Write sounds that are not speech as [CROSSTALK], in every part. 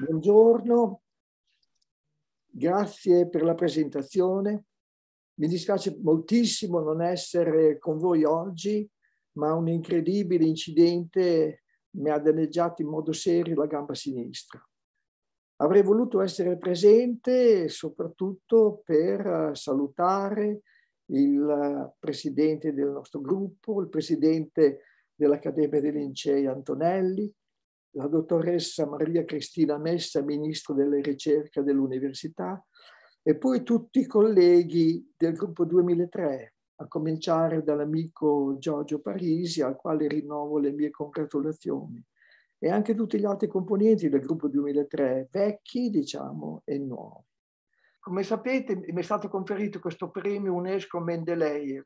Buongiorno, grazie per la presentazione. Mi dispiace moltissimo non essere con voi oggi, ma un incredibile incidente mi ha danneggiato in modo serio la gamba sinistra. Avrei voluto essere presente soprattutto per eh, salutare il eh, presidente del nostro gruppo, il presidente dell'Accademia dei Lincei Antonelli, la dottoressa Maria Cristina Messa, ministro delle ricerche dell'università, e poi tutti i colleghi del gruppo 2003, a cominciare dall'amico Giorgio Parisi, al quale rinnovo le mie congratulazioni, e anche tutti gli altri componenti del gruppo 2003, vecchi diciamo e nuovi. Come sapete mi è stato conferito questo premio UNESCO Mendeleev,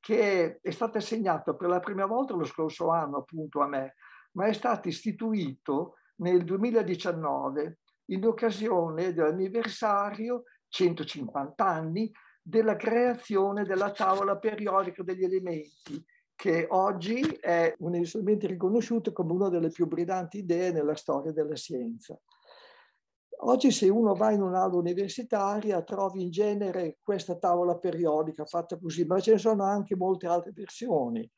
che è stato assegnato per la prima volta lo scorso anno appunto a me, ma è stato istituito nel 2019 in occasione dell'anniversario 150 anni della creazione della tavola periodica degli elementi, che oggi è universalmente riconosciuta come una delle più brillanti idee nella storia della scienza. Oggi se uno va in un'aula universitaria trovi in genere questa tavola periodica fatta così, ma ce ne sono anche molte altre versioni.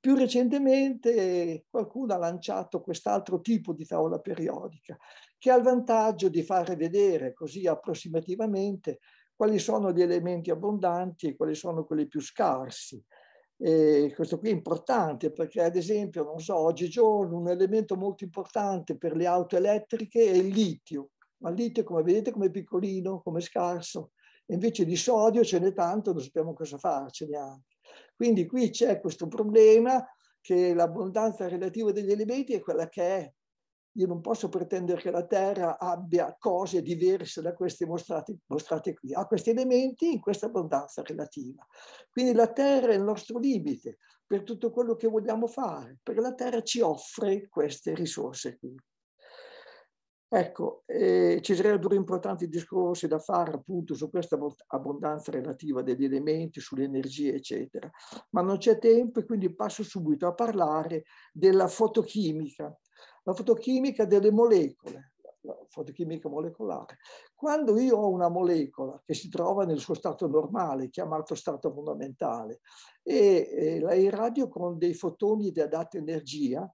Più recentemente qualcuno ha lanciato quest'altro tipo di tavola periodica che ha il vantaggio di fare vedere così approssimativamente quali sono gli elementi abbondanti e quali sono quelli più scarsi. E questo qui è importante perché ad esempio, non so, oggigiorno un elemento molto importante per le auto elettriche è il litio, ma il litio come vedete come piccolino, come scarso, invece di sodio ce n'è tanto, non sappiamo cosa farcene anche. Quindi qui c'è questo problema che l'abbondanza relativa degli elementi è quella che è. Io non posso pretendere che la Terra abbia cose diverse da queste mostrate, mostrate qui. Ha questi elementi in questa abbondanza relativa. Quindi la Terra è il nostro limite per tutto quello che vogliamo fare, perché la Terra ci offre queste risorse qui. Ecco, eh, ci sarebbero due importanti discorsi da fare appunto su questa abbondanza relativa degli elementi, sull'energia, eccetera, ma non c'è tempo e quindi passo subito a parlare della fotochimica, la fotochimica delle molecole, la fotochimica molecolare. Quando io ho una molecola che si trova nel suo stato normale, chiamato stato fondamentale, e eh, la irradio con dei fotoni di adatta energia,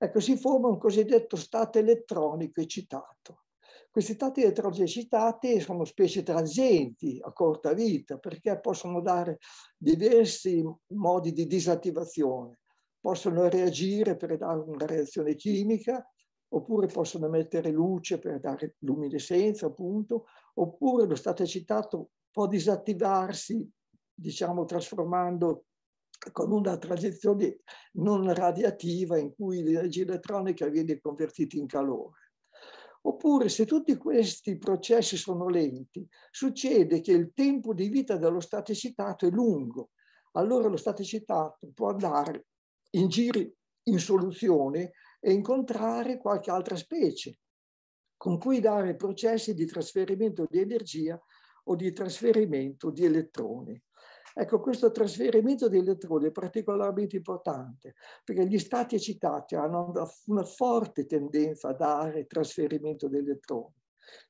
Ecco, si forma un cosiddetto stato elettronico eccitato. Questi stati elettronici eccitati sono specie transienti a corta vita perché possono dare diversi modi di disattivazione. Possono reagire per dare una reazione chimica, oppure possono emettere luce per dare luminescenza, appunto, oppure lo stato eccitato può disattivarsi, diciamo, trasformando con una transizione non radiativa in cui l'energia elettronica viene convertita in calore. Oppure se tutti questi processi sono lenti, succede che il tempo di vita dello stato eccitato è lungo. Allora lo stato eccitato può andare in giri in soluzione e incontrare qualche altra specie con cui dare processi di trasferimento di energia o di trasferimento di elettroni. Ecco, questo trasferimento di elettroni è particolarmente importante perché gli stati eccitati hanno una forte tendenza a dare trasferimento di elettroni.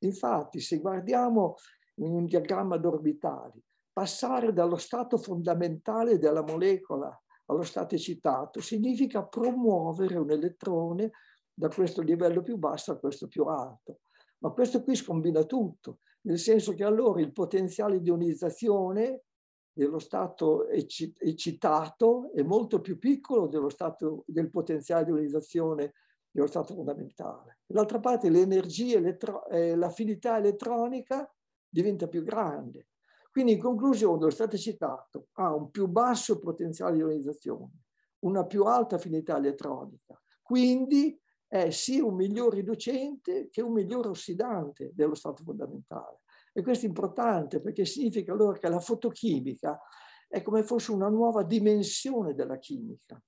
Infatti, se guardiamo in un diagramma d'orbitali, passare dallo stato fondamentale della molecola allo stato eccitato significa promuovere un elettrone da questo livello più basso a questo più alto. Ma questo qui scombina tutto, nel senso che allora il potenziale di ionizzazione dello stato eccitato è molto più piccolo dello stato, del potenziale di ionizzazione dello stato fondamentale. D'altra parte l'energia, eh, l'affinità elettronica diventa più grande. Quindi in conclusione lo stato eccitato ha un più basso potenziale di ionizzazione, una più alta affinità elettronica, quindi è sia un miglior riducente che un miglior ossidante dello stato fondamentale. E questo è importante perché significa allora che la fotochimica è come fosse una nuova dimensione della chimica.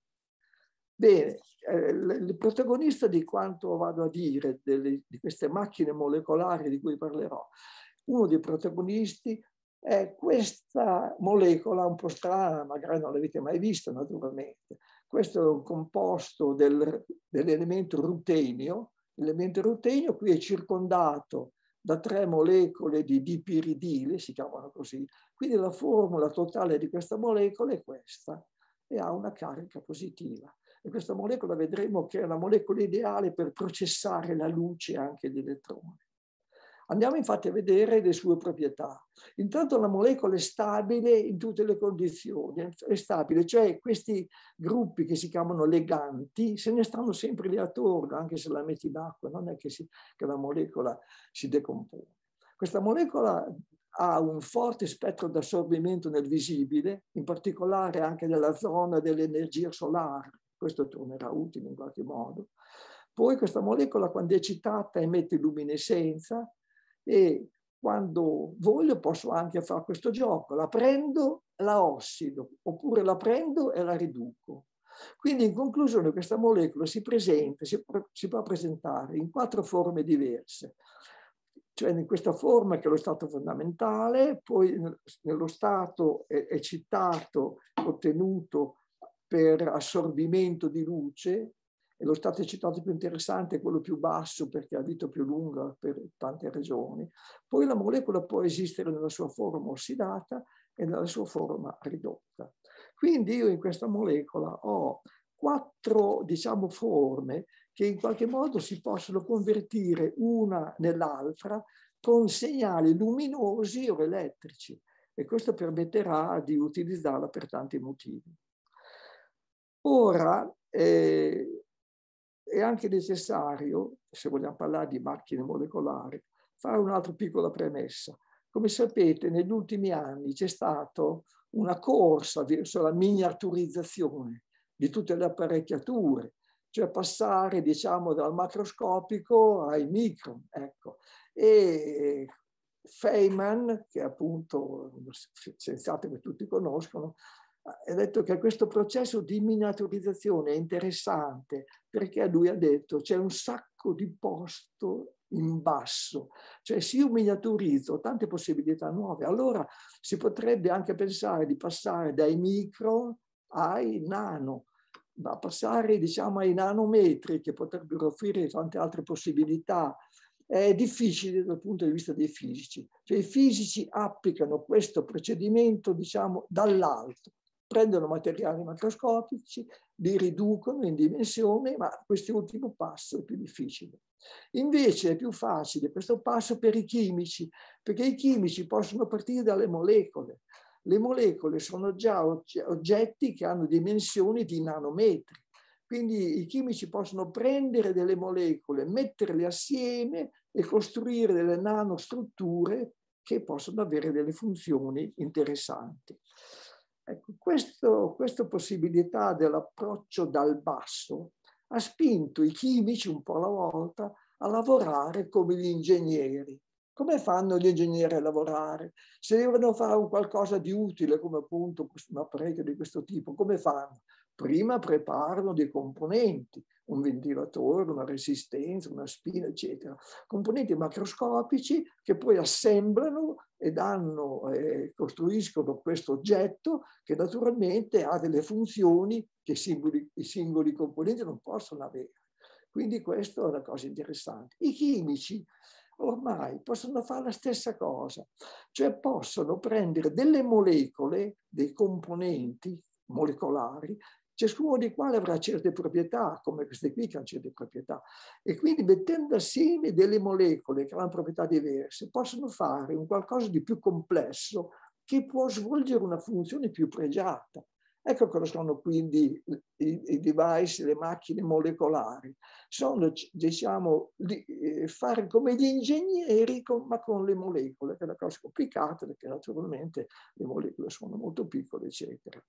Bene, eh, il protagonista di quanto vado a dire, delle, di queste macchine molecolari di cui parlerò, uno dei protagonisti è questa molecola un po' strana, magari non l'avete mai vista naturalmente, questo è un composto del, dell'elemento rutenio. L'elemento rutenio qui è circondato da tre molecole di dipiridile, si chiamano così. Quindi la formula totale di questa molecola è questa e ha una carica positiva. E questa molecola vedremo che è la molecola ideale per processare la luce anche di elettroni. Andiamo infatti a vedere le sue proprietà. Intanto la molecola è stabile in tutte le condizioni, è stabile, cioè questi gruppi che si chiamano leganti se ne stanno sempre lì attorno, anche se la metti in acqua, non è che, si, che la molecola si decompone. Questa molecola ha un forte spettro di assorbimento nel visibile, in particolare anche nella zona dell'energia solare, questo tornerà utile in qualche modo. Poi questa molecola quando è eccitata emette luminescenza, e quando voglio posso anche fare questo gioco, la prendo, la ossido, oppure la prendo e la riduco. Quindi in conclusione questa molecola si presenta, si, si può presentare in quattro forme diverse, cioè in questa forma che è lo stato fondamentale, poi nello stato eccitato ottenuto per assorbimento di luce, e lo stato eccitato più interessante è quello più basso perché ha vita più lunga per tante ragioni. Poi la molecola può esistere nella sua forma ossidata e nella sua forma ridotta. Quindi io in questa molecola ho quattro, diciamo, forme che in qualche modo si possono convertire una nell'altra con segnali luminosi o elettrici e questo permetterà di utilizzarla per tanti motivi. Ora, eh, è anche necessario, se vogliamo parlare di macchine molecolari, fare un'altra piccola premessa. Come sapete, negli ultimi anni c'è stata una corsa verso la miniaturizzazione di tutte le apparecchiature, cioè passare diciamo, dal macroscopico ai micro. Ecco. E eh, Feynman, che è appunto scienziato che tutti conoscono, ha detto che questo processo di miniaturizzazione è interessante perché lui ha detto c'è un sacco di posto in basso, cioè se io miniaturizzo tante possibilità nuove, allora si potrebbe anche pensare di passare dai micro ai nano, ma passare diciamo ai nanometri che potrebbero offrire tante altre possibilità è difficile dal punto di vista dei fisici. Cioè i fisici applicano questo procedimento, diciamo, dall'alto prendono materiali macroscopici, li riducono in dimensione, ma questo ultimo passo è più difficile. Invece è più facile questo passo per i chimici, perché i chimici possono partire dalle molecole. Le molecole sono già oggetti che hanno dimensioni di nanometri. Quindi i chimici possono prendere delle molecole, metterle assieme e costruire delle nanostrutture che possono avere delle funzioni interessanti. Ecco, questo, questa possibilità dell'approccio dal basso ha spinto i chimici un po' alla volta a lavorare come gli ingegneri. Come fanno gli ingegneri a lavorare? Se devono fare un qualcosa di utile, come appunto un apparecchio di questo tipo, come fanno? prima preparano dei componenti, un ventilatore, una resistenza, una spina, eccetera. Componenti macroscopici che poi assemblano e danno, eh, costruiscono questo oggetto che naturalmente ha delle funzioni che i singoli, i singoli componenti non possono avere. Quindi questa è una cosa interessante. I chimici ormai possono fare la stessa cosa, cioè possono prendere delle molecole, dei componenti molecolari ciascuno di quali avrà certe proprietà, come queste qui che hanno certe proprietà. E quindi mettendo assieme delle molecole che hanno proprietà diverse, possono fare un qualcosa di più complesso che può svolgere una funzione più pregiata. Ecco cosa sono quindi i, i device, le macchine molecolari. Sono, diciamo, di, eh, fare come gli ingegneri, con, ma con le molecole, che è una cosa complicata, perché naturalmente le molecole sono molto piccole, eccetera.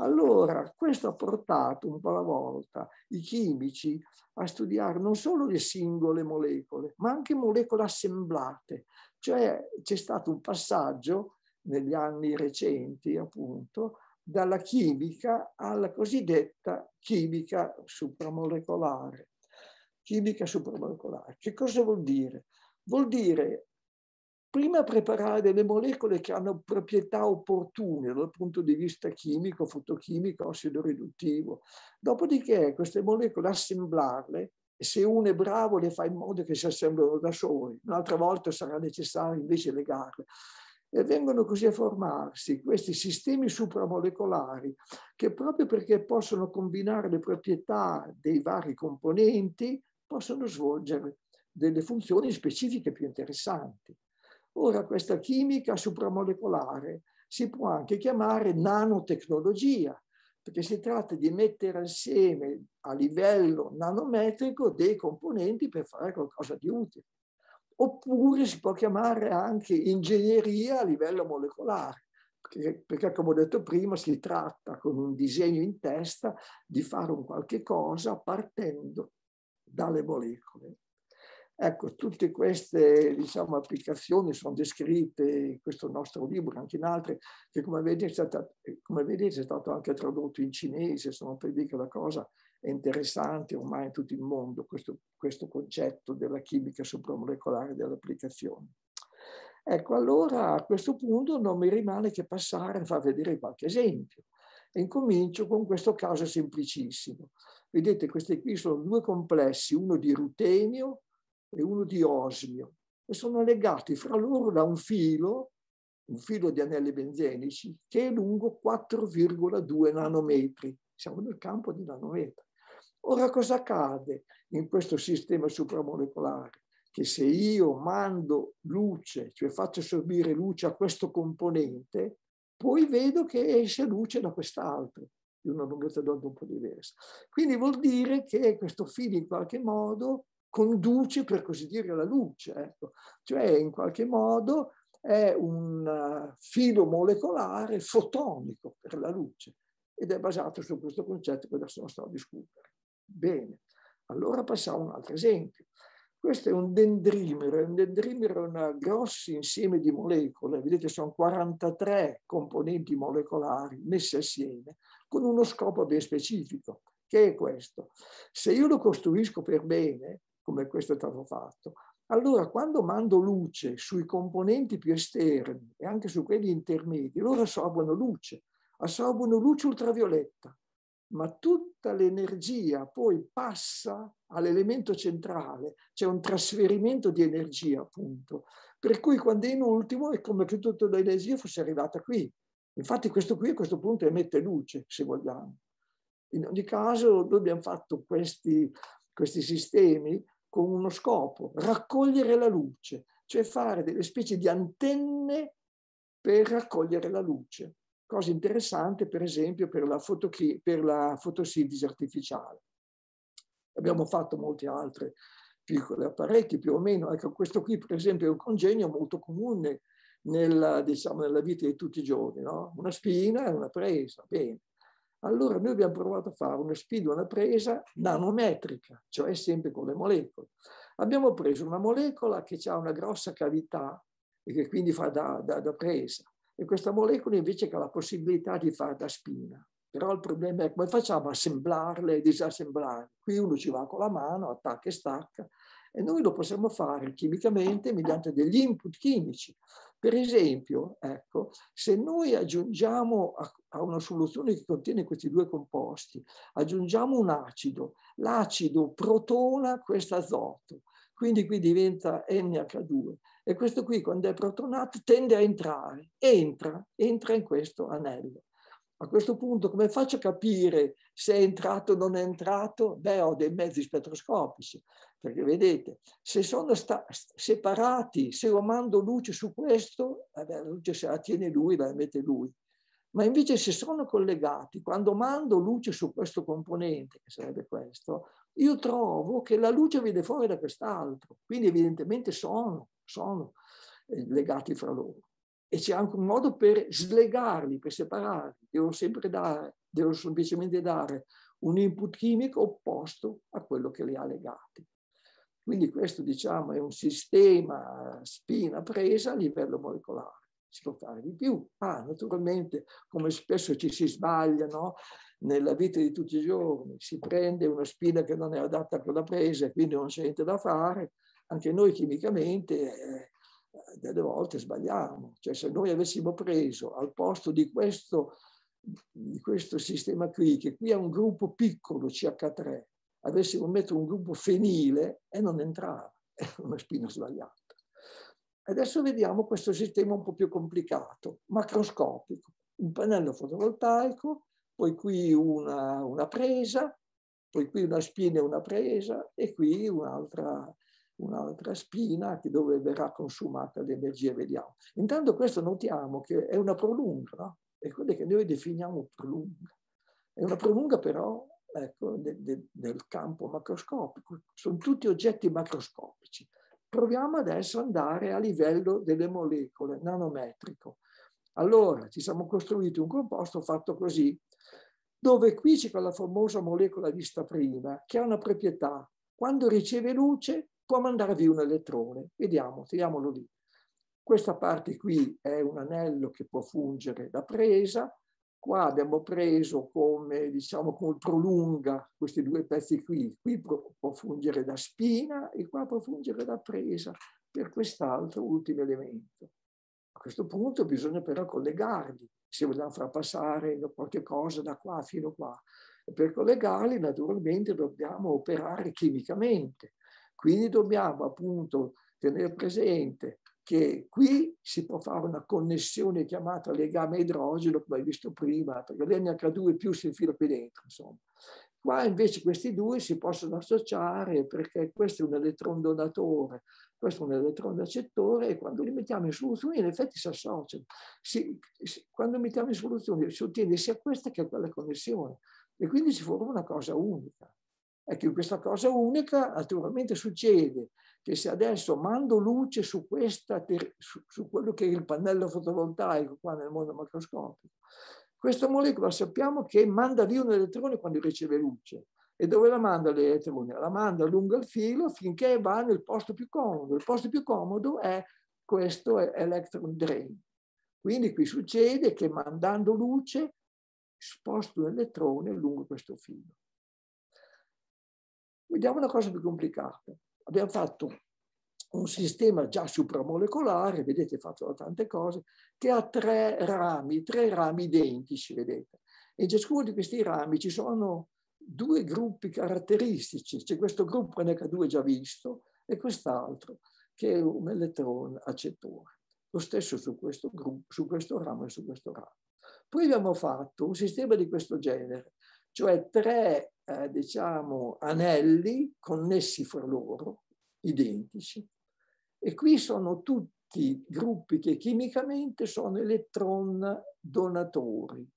Allora, questo ha portato un po' alla volta i chimici a studiare non solo le singole molecole, ma anche molecole assemblate. Cioè c'è stato un passaggio negli anni recenti, appunto, dalla chimica alla cosiddetta chimica supramolecolare. Chimica supramolecolare. Che cosa vuol dire? Vuol dire prima preparare delle molecole che hanno proprietà opportune dal punto di vista chimico, fotochimico, ossido riduttivo. Dopodiché queste molecole assemblarle e se uno è bravo le fa in modo che si assemblino da soli, un'altra volta sarà necessario invece legarle. E vengono così a formarsi questi sistemi supramolecolari che proprio perché possono combinare le proprietà dei vari componenti possono svolgere delle funzioni specifiche più interessanti. Ora questa chimica supramolecolare si può anche chiamare nanotecnologia, perché si tratta di mettere insieme a livello nanometrico dei componenti per fare qualcosa di utile. Oppure si può chiamare anche ingegneria a livello molecolare, perché, perché come ho detto prima si tratta con un disegno in testa di fare un qualche cosa partendo dalle molecole. Ecco, tutte queste diciamo, applicazioni sono descritte in questo nostro libro, anche in altre, che come vedete, è stato, vedete, è stato anche tradotto in cinese, sono per dire che la cosa è interessante ormai in tutto il mondo, questo, questo concetto della chimica supramolecolare delle applicazioni. Ecco, allora a questo punto non mi rimane che passare a far vedere qualche esempio. E incomincio con questo caso semplicissimo. Vedete, questi qui sono due complessi, uno di rutenio e uno di osmio e sono legati fra loro da un filo, un filo di anelli benzenici, che è lungo 4,2 nanometri. Siamo nel campo di nanometri. Ora cosa accade in questo sistema supramolecolare? Che se io mando luce, cioè faccio assorbire luce a questo componente, poi vedo che esce luce da quest'altro, di una lunghezza d'onda un po' diversa. Quindi vuol dire che questo filo in qualche modo conduce, per così dire, alla luce. Ecco. Cioè, in qualche modo è un eh, filo molecolare fotonico per la luce ed è basato su questo concetto che adesso non sto a discutere. Bene, allora passiamo a un altro esempio. Questo è un dendrimero, un dendrimero è un grosso insieme di molecole, vedete sono 43 componenti molecolari messe assieme con uno scopo ben specifico, che è questo. Se io lo costruisco per bene, come questo è stato fatto. Allora, quando mando luce sui componenti più esterni e anche su quelli intermedi, loro assorbono luce, assorbono luce ultravioletta, ma tutta l'energia poi passa all'elemento centrale, c'è un trasferimento di energia appunto, per cui quando è in ultimo è come se tutta l'energia fosse arrivata qui. Infatti questo qui a questo punto emette luce, se vogliamo. In ogni caso noi abbiamo fatto questi, questi sistemi con uno scopo, raccogliere la luce, cioè fare delle specie di antenne per raccogliere la luce. Cosa interessante, per esempio, per la, fotochi- per la fotosintesi artificiale. Abbiamo fatto molti altri piccoli apparecchi, più o meno. Ecco, questo qui, per esempio, è un congegno molto comune nella, diciamo, nella vita di tutti i giorni. No? Una spina e una presa, bene. Allora noi abbiamo provato a fare una sfida, una presa nanometrica, cioè sempre con le molecole. Abbiamo preso una molecola che ha una grossa cavità e che quindi fa da, da, da presa, e questa molecola invece che ha la possibilità di fare da spina. Però il problema è come facciamo a assemblarle e disassemblarle. Qui uno ci va con la mano, attacca e stacca, e noi lo possiamo fare chimicamente mediante degli input chimici. Per esempio, ecco, se noi aggiungiamo a, a una soluzione che contiene questi due composti, aggiungiamo un acido, l'acido protona questo azoto, quindi qui diventa NH2 e questo qui quando è protonato tende a entrare, entra, entra in questo anello. A questo punto come faccio a capire se è entrato o non è entrato? Beh, ho dei mezzi spettroscopici, perché vedete, se sono separati, se io mando luce su questo, eh beh, la luce se la tiene lui, la mette lui. Ma invece se sono collegati, quando mando luce su questo componente, che sarebbe questo, io trovo che la luce viene fuori da quest'altro, quindi evidentemente sono, sono eh, legati fra loro e c'è anche un modo per slegarli, per separarli. Devono sempre dare, devo semplicemente dare un input chimico opposto a quello che li ha legati. Quindi questo diciamo è un sistema spina presa a livello molecolare. Si può fare di più. Ah, naturalmente, come spesso ci si sbaglia no? nella vita di tutti i giorni, si prende una spina che non è adatta a quella presa e quindi non c'è niente da fare. Anche noi chimicamente eh, delle volte sbagliamo. Cioè se noi avessimo preso al posto di questo, di questo sistema qui, che qui è un gruppo piccolo, CH3, avessimo messo un gruppo fenile e eh, non entrava, è [LAUGHS] una spina sbagliata. Adesso vediamo questo sistema un po' più complicato, macroscopico, un pannello fotovoltaico, poi qui una, una presa, poi qui una spina e una presa e qui un'altra un'altra spina dove verrà consumata l'energia, vediamo. Intanto questo notiamo che è una prolunga, no? è quella che noi definiamo prolunga. È una prolunga però ecco, de, de, del campo macroscopico, sono tutti oggetti macroscopici. Proviamo adesso ad andare a livello delle molecole, nanometrico. Allora ci siamo costruiti un composto fatto così, dove qui c'è quella famosa molecola vista prima, che ha una proprietà. Quando riceve luce può mandarvi un elettrone. Vediamo, tiriamolo lì. Questa parte qui è un anello che può fungere da presa. Qua abbiamo preso come, diciamo, come prolunga questi due pezzi qui. Qui può fungere da spina e qua può fungere da presa per quest'altro ultimo elemento. A questo punto bisogna però collegarli, se vogliamo far passare qualche cosa da qua fino a qua. per collegarli naturalmente dobbiamo operare chimicamente. Quindi dobbiamo appunto tenere presente che qui si può fare una connessione chiamata legame idrogeno, come hai visto prima, perché l'NH2 più si infila qui dentro, insomma. Qua invece questi due si possono associare perché questo è un elettron donatore, questo è un elettron accettore e quando li mettiamo in soluzione in effetti si associano. Si, si, quando mettiamo in soluzione si ottiene sia questa che quella connessione e quindi si forma una cosa unica. Ecco, questa cosa unica naturalmente succede che se adesso mando luce su, questa, su, su quello che è il pannello fotovoltaico qua nel mondo macroscopico, questa molecola sappiamo che manda via un elettrone quando riceve luce. E dove la manda l'elettrone? La manda lungo il filo finché va nel posto più comodo. Il posto più comodo è questo è electron drain. Quindi qui succede che mandando luce sposto l'elettrone lungo questo filo. Vediamo una cosa più complicata. Abbiamo fatto un sistema già supramolecolare, vedete fatto da tante cose, che ha tre rami, tre rami identici, vedete. E in ciascuno di questi rami ci sono due gruppi caratteristici. C'è questo gruppo NH2 già visto e quest'altro che è un elettrone accettore. Lo stesso su questo, gruppo, su questo ramo e su questo ramo. Poi abbiamo fatto un sistema di questo genere cioè tre eh, diciamo, anelli connessi fra loro, identici. E qui sono tutti gruppi che chimicamente sono elettron donatori.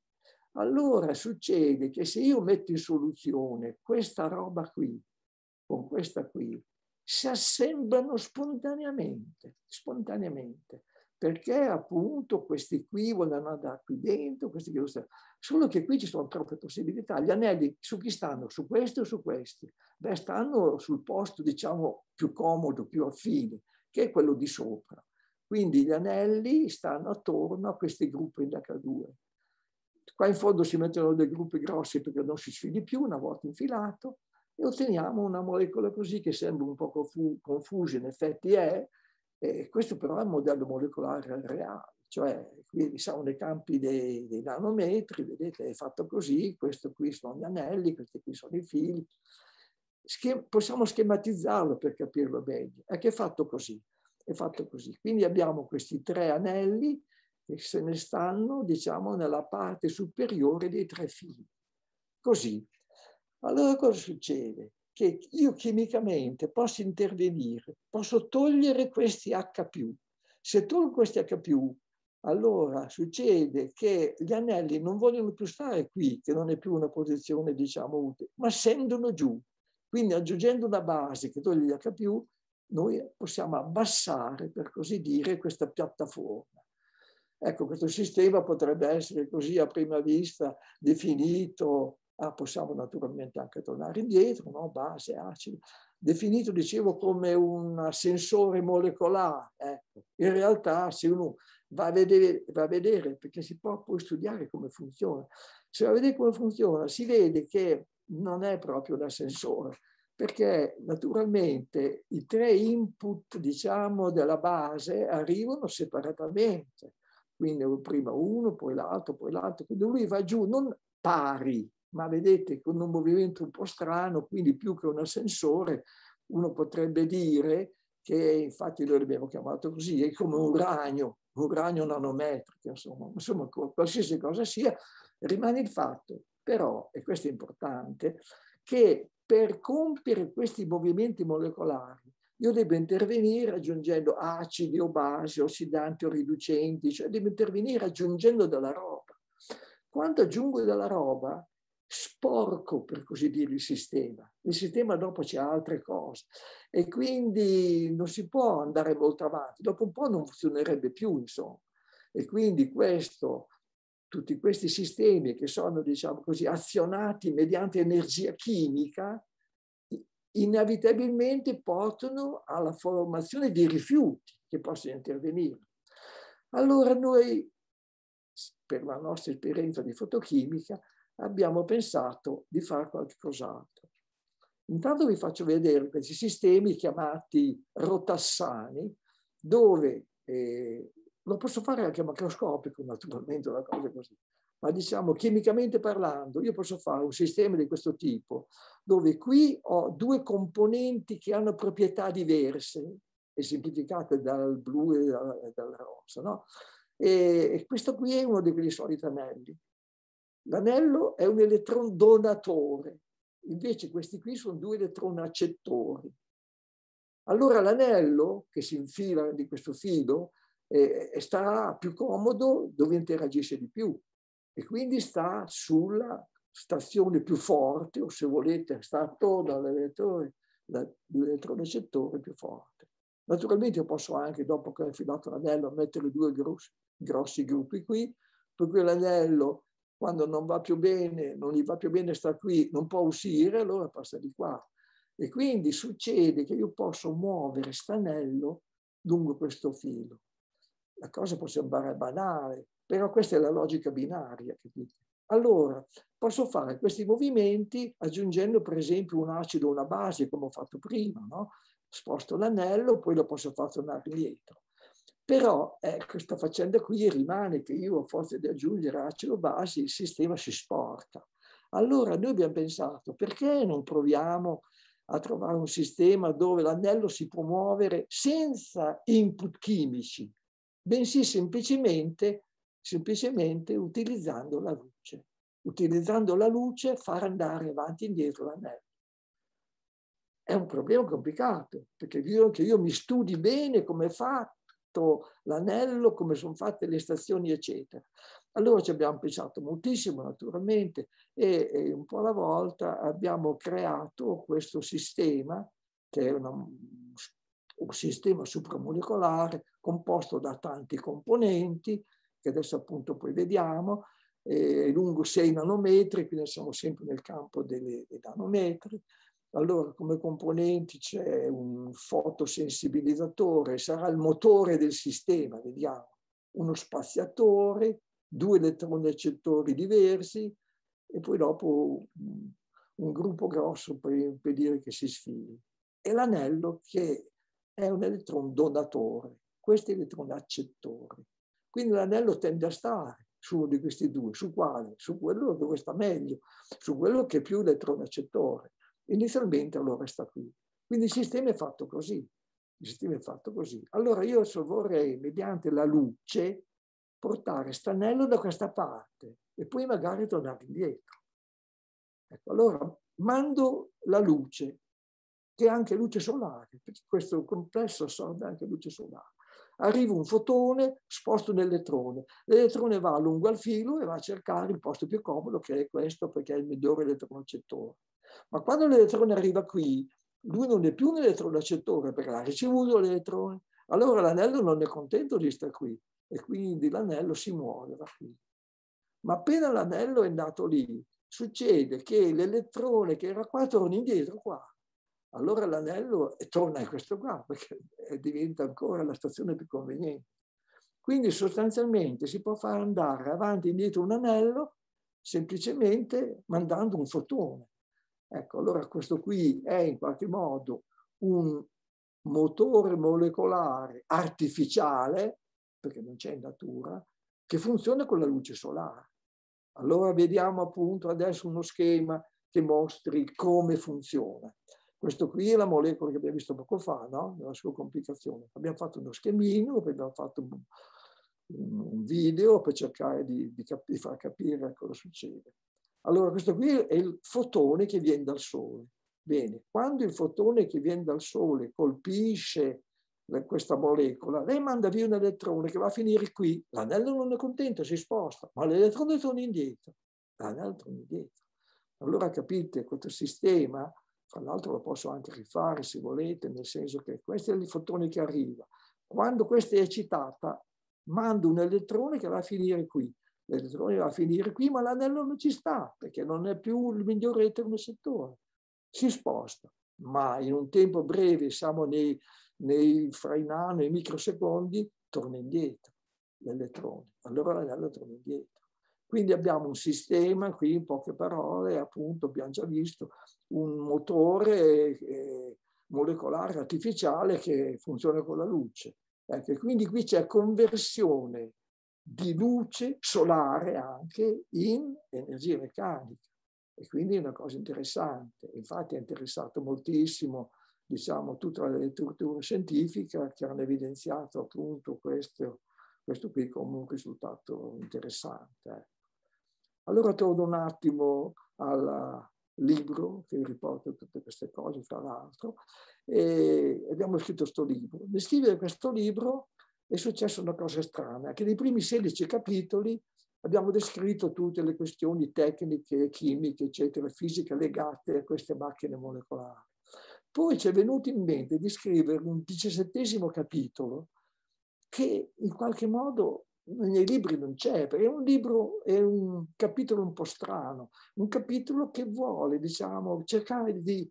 Allora succede che se io metto in soluzione questa roba qui con questa qui, si assemblano spontaneamente, spontaneamente perché appunto questi qui vogliono andare qui dentro, questi qui Solo che qui ci sono troppe possibilità. Gli anelli su chi stanno? Su questi o su questi? Beh, stanno sul posto, diciamo, più comodo, più affine, che è quello di sopra. Quindi gli anelli stanno attorno a questi gruppi di H2. Qua in fondo si mettono dei gruppi grossi perché non si sfidi più una volta infilato e otteniamo una molecola così che sembra un po' confusa, in effetti è, eh, questo però è un modello molecolare reale, cioè qui siamo nei campi dei, dei, nanometri, vedete è fatto così, questo qui sono gli anelli, questi qui sono i fili. Schem possiamo schematizzarlo per capirlo meglio. È che è fatto così, è fatto così. Quindi abbiamo questi tre anelli che se ne stanno, diciamo, nella parte superiore dei tre fili. Così. Allora cosa succede? che io chimicamente posso intervenire, posso togliere questi H+. Se tolgo questi H+, allora succede che gli anelli non vogliono più stare qui, che non è più una posizione, diciamo, utile, ma scendono giù. Quindi aggiungendo una base che toglie gli H+, noi possiamo abbassare, per così dire, questa piattaforma. Ecco, questo sistema potrebbe essere così a prima vista definito ah, possiamo naturalmente anche tornare indietro, no? base, acido, definito, dicevo, come un sensore molecolare. Ecco. In realtà, se uno va a, vedere, va a vedere, perché si può poi studiare come funziona, se va a vedere come funziona, si vede che non è proprio un sensore, perché naturalmente i tre input, diciamo, della base arrivano separatamente. Quindi prima uno, poi l'altro, poi l'altro, quindi lui va giù non pari, ma vedete con un movimento un po' strano, quindi più che un ascensore, uno potrebbe dire che infatti lo abbiamo chiamato così, è come un ragno, un ragno nanometrico, insomma, insomma qualsiasi cosa sia, rimane il fatto, però, e questo è importante, che per compiere questi movimenti molecolari io devo intervenire aggiungendo acidi o basi, ossidanti o riducenti, cioè devo intervenire aggiungendo della roba. Quando aggiungo della roba, sporco, per così dire, il sistema. Il sistema dopo c'è altre cose e quindi non si può andare molto avanti. Dopo un po' non funzionerebbe più, insomma. E quindi questo, tutti questi sistemi che sono, diciamo così, azionati mediante energia chimica, inevitabilmente portano alla formazione di rifiuti che possono intervenire. Allora noi, per la nostra esperienza di fotochimica, abbiamo pensato di fare qualcos'altro. Intanto vi faccio vedere questi sistemi chiamati rotassani, dove eh, lo posso fare anche macroscopico, naturalmente, una cosa così, ma diciamo chimicamente parlando, io posso fare un sistema di questo tipo, dove qui ho due componenti che hanno proprietà diverse, esemplificate dal blu e dal, dal rosso, no? E, questo qui è uno di quegli soliti anelli. L'anello è un elettron donatore, invece questi qui sono due elettron accettori. Allora l'anello che si infila di questo filo eh, eh, sta più comodo dove interagisce di più e quindi sta sulla stazione più forte o se volete sta attorno all'elettrone, all'elettrone più forte. Naturalmente io posso anche, dopo che ho infilato l'anello, mettere due grossi, grossi gruppi qui, per cui l'anello quando non va più bene, non gli va più bene sta qui, non può uscire, allora passa di qua. E quindi succede che io posso muovere stanello lungo questo filo. La cosa può sembrare banale, però questa è la logica binaria. Capite? Allora, posso fare questi movimenti aggiungendo per esempio un acido a una base, come ho fatto prima, no? sposto l'anello, poi lo posso far tornare indietro. Però eh, questa faccenda qui rimane che io, a forza di aggiungere acido basi, il sistema si sporca. Allora noi abbiamo pensato, perché non proviamo a trovare un sistema dove l'anello si può muovere senza input chimici, bensì semplicemente, semplicemente utilizzando la luce. Utilizzando la luce far andare avanti e indietro l'anello. È un problema complicato, perché io, che io mi studi bene come fa fatto l'anello, come sono fatte le stazioni, eccetera. Allora ci abbiamo pensato moltissimo, naturalmente, e, e un po' alla volta abbiamo creato questo sistema, che è una, un sistema supramolecolare composto da tanti componenti, che adesso appunto poi vediamo, lungo 6 nanometri, quindi siamo sempre nel campo delle, dei nanometri, allora, come componenti c'è un fotosensibilizzatore, sarà il motore del sistema, vediamo, uno spaziatore, due elettroni accettori diversi e poi dopo un gruppo grosso per impedire che si sfili. E l'anello che è un elettron donatore, questo è l'elettron accettore. Quindi l'anello tende a stare su uno di questi due, su quale? Su quello dove sta meglio, su quello che è più elettrone accettore inizialmente allora sta qui. Quindi il sistema è fatto così. Il sistema è fatto così. Allora io vorrei, mediante la luce, portare stanello da questa parte e poi magari tornare indietro. Ecco, allora mando la luce, che è anche luce solare, perché questo complesso assorbe anche luce solare. Arriva un fotone, sposto un elettrone. L'elettrone va lungo al filo e va a cercare il posto più comodo, che è questo, perché è il migliore elettronocettore. Ma quando l'elettrone arriva qui, lui non è più un elettrone accettore perché ha ricevuto l'elettrone, allora l'anello non è contento di stare qui e quindi l'anello si muove da qui. Ma appena l'anello è andato lì, succede che l'elettrone che era qua torna indietro qua. Allora l'anello torna in questo qua perché [LAUGHS] diventa ancora la stazione più conveniente. Quindi sostanzialmente si può far andare avanti e indietro un anello semplicemente mandando un fotone. Ecco, allora questo qui è in qualche modo un motore molecolare artificiale, perché non c'è in natura, che funziona con la luce solare. Allora vediamo appunto adesso uno schema che mostri come funziona. Questo qui è la molecola che abbiamo visto poco fa, no? nella sua complicazione. Abbiamo fatto uno schemino, abbiamo fatto un, un video per cercare di, di, cap di far capire cosa succede. Allora questo qui è il fotone che viene dal Sole. Bene, quando il fotone che viene dal Sole colpisce questa molecola, lei manda via un elettrone che va a finire qui, l'anello non è contento, si sposta, ma l'elettrone torna indietro, l'anello torna indietro. Allora capite, questo sistema, fra l'altro lo posso anche rifare se volete, nel senso che questo è il fotone che arriva, quando questa è eccitata, manda un elettrone che va a finire qui, l'elettronico va a finire qui, ma l'anello non ci sta perché non è più il migliore hater settore. Si sposta, ma in un tempo breve, siamo nei, nei fra i nano e i microsecondi, torna indietro l'elettronico. Allora l'anello torna indietro. Quindi abbiamo un sistema, qui in poche parole, appunto abbiamo già visto, un motore eh, molecolare artificiale che funziona con la luce. Ecco, quindi qui c'è conversione di luce solare anche in energia meccanica. E quindi è una cosa interessante. Infatti è interessato moltissimo diciamo, tutta la letteratura scientifica che hanno evidenziato appunto questo, questo qui come un risultato interessante. Ecco. Allora torno un attimo al libro che riporta tutte queste cose, fra l'altro, e abbiamo scritto questo libro. Nel scrivere questo libro è successa una cosa strana, che nei primi 16 capitoli abbiamo descritto tutte le questioni tecniche, chimiche, eccetera, fisiche legate a queste macchine molecolari. Poi ci è venuto in mente di scrivere un diciassettesimo capitolo che in qualche modo nei libri non c'è, perché è un libro, è un capitolo un po' strano, un capitolo che vuole, diciamo, cercare di,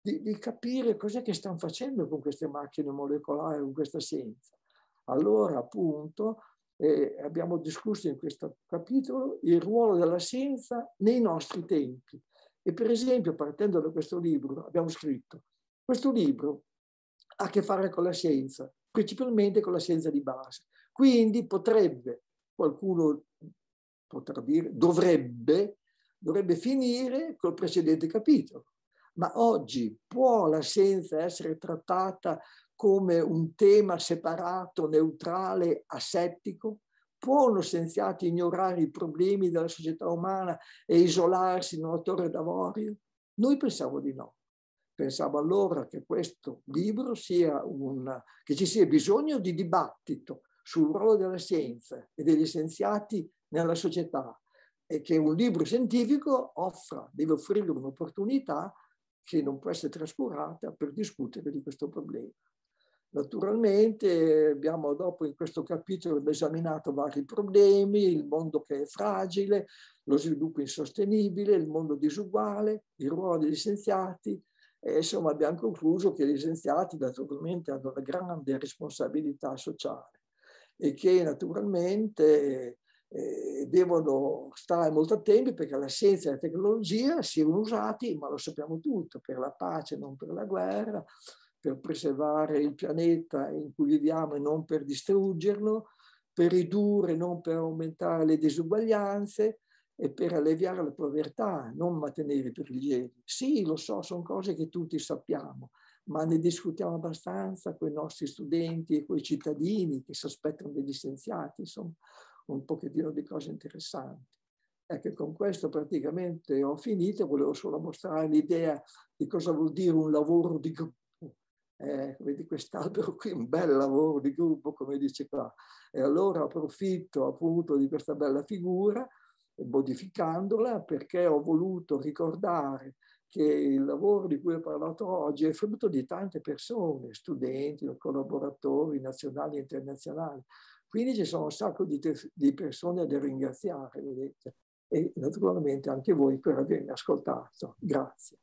di, di capire cos'è che stanno facendo con queste macchine molecolari, con questa scienza. Allora, appunto, eh, abbiamo discusso in questo capitolo il ruolo della scienza nei nostri tempi. E per esempio, partendo da questo libro, abbiamo scritto, questo libro ha a che fare con la scienza, principalmente con la scienza di base. Quindi potrebbe, qualcuno potrà dire, dovrebbe, dovrebbe finire col precedente capitolo. Ma oggi può la scienza essere trattata come un tema separato, neutrale, asettico? Può uno scienziato ignorare i problemi della società umana e isolarsi in una torre d'avorio? Noi pensavo di no. Pensavo allora che questo libro sia un... che ci sia bisogno di dibattito sul ruolo della scienza e degli scienziati nella società e che un libro scientifico offra, deve offrire un'opportunità che non può essere trascurata per discutere di questo problema. Naturalmente abbiamo dopo in questo capitolo esaminato vari problemi, il mondo che è fragile, lo sviluppo insostenibile, il mondo disuguale, il ruolo degli scienziati e insomma abbiamo concluso che gli scienziati naturalmente hanno una grande responsabilità sociale e che naturalmente eh, devono stare molto attenti perché la scienza e la tecnologia siano usati, ma lo sappiamo tutto, per la pace, non per la guerra, per preservare il pianeta in cui viviamo e non per distruggerlo, per ridurre, non per aumentare le disuguaglianze e per alleviare la povertà, non mantenere i privilegi. Sì, lo so, sono cose che tutti sappiamo, ma ne discutiamo abbastanza con i nostri studenti e con i cittadini che si aspettano degli scienziati, insomma, un pochettino di cose interessanti. Ecco, con questo praticamente ho finito, volevo solo mostrare l'idea di cosa vuol dire un lavoro di, gruppo eh, vedi quest'albero qui, un bel lavoro di gruppo, come dice qua. E allora approfitto appunto di questa bella figura, modificandola, perché ho voluto ricordare che il lavoro di cui ho parlato oggi è frutto di tante persone, studenti, collaboratori nazionali e internazionali. Quindi ci sono un sacco di, di persone da ringraziare, vedete? E naturalmente anche voi per avermi ascoltato. Grazie.